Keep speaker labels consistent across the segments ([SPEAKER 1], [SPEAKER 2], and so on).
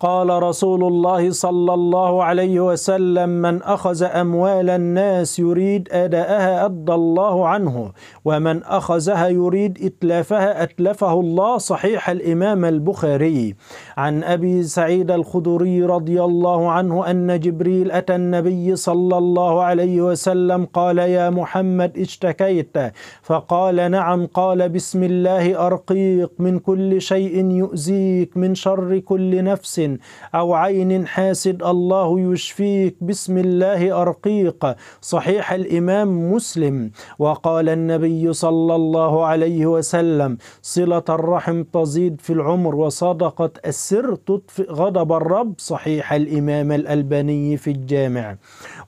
[SPEAKER 1] قال رسول الله صلى الله عليه وسلم من أخذ أموال الناس يريد أداءها أدى الله عنه ومن أخذها يريد إتلافها أتلفه الله صحيح الإمام البخاري عن أبي سعيد الخدري رضي الله عنه أن جبريل أتى النبي صلى الله عليه وسلم قال يا محمد اشتكيت فقال نعم قال بسم الله أرقيق من كل شيء يؤذيك من شر كل نفس أو عين حاسد الله يشفيك بسم الله أرقيق صحيح الإمام مسلم وقال النبي صلى الله عليه وسلم صلة الرحم تزيد في العمر وصدقة السر تطفئ غضب الرب صحيح الإمام الألباني في الجامع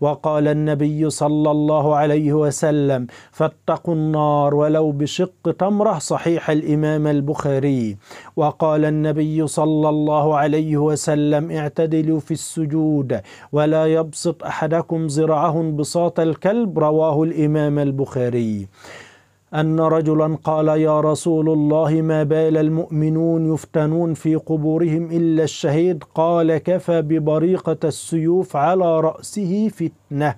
[SPEAKER 1] وقال النبي صلى الله عليه وسلم فاتقوا النار ولو بشق تمره صحيح الإمام البخاري وقال النبي صلى الله عليه وسلم اعتدلوا في السجود ولا يبسط أحدكم زرعه بساط الكلب رواه الإمام البخاري أن رجلا قال يا رسول الله ما بال المؤمنون يفتنون في قبورهم إلا الشهيد قال كفى ببريقة السيوف على رأسه فتنة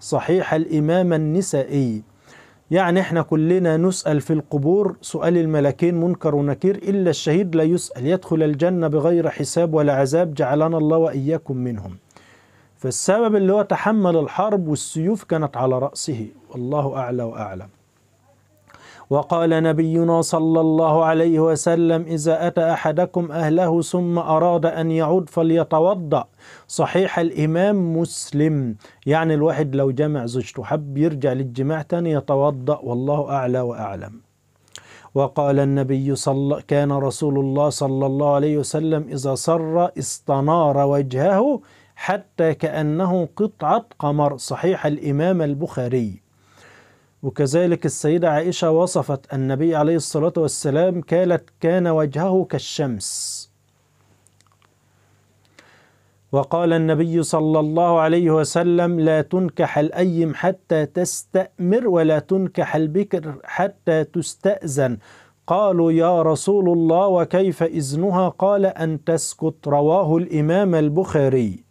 [SPEAKER 1] صحيح الإمام النسائي يعني احنا كلنا نسأل في القبور سؤال الملكين منكر ونكير إلا الشهيد لا يسأل يدخل الجنة بغير حساب ولا عذاب جعلنا الله وإياكم منهم فالسبب اللي هو تحمل الحرب والسيوف كانت على رأسه والله أعلى وأعلم وقال نبينا صلى الله عليه وسلم إذا أتى أحدكم أهله ثم أراد أن يعود فليتوضأ صحيح الإمام مسلم يعني الواحد لو جمع زوجته حب يرجع للجماع تاني يتوضأ والله أعلى وأعلم وقال النبي صلى كان رسول الله صلى الله عليه وسلم إذا سر استنار وجهه حتى كأنه قطعة قمر صحيح الإمام البخاري وكذلك السيدة عائشة وصفت النبي عليه الصلاة والسلام قالت كان وجهه كالشمس وقال النبي صلى الله عليه وسلم لا تنكح الأيم حتى تستأمر ولا تنكح البكر حتى تستأذن قالوا يا رسول الله وكيف إذنها قال أن تسكت رواه الإمام البخاري